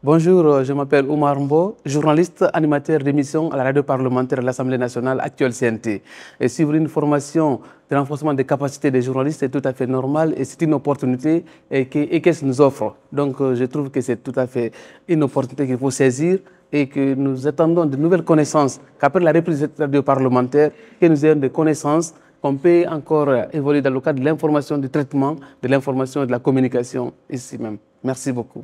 Bonjour, euh, je m'appelle Oumar Mbo, journaliste animateur d'émission à la radio parlementaire de l'Assemblée nationale actuelle CNT. Et suivre une formation de renforcement des capacités des journalistes est tout à fait normal et c'est une opportunité et qu'est-ce nous offre. Donc euh, je trouve que c'est tout à fait une opportunité qu'il faut saisir et que nous attendons de nouvelles connaissances, qu'après la reprise de radio parlementaire, que nous ayons des connaissances qu'on peut encore évoluer dans le cadre de l'information, du traitement, de l'information et de la communication ici même. Merci beaucoup.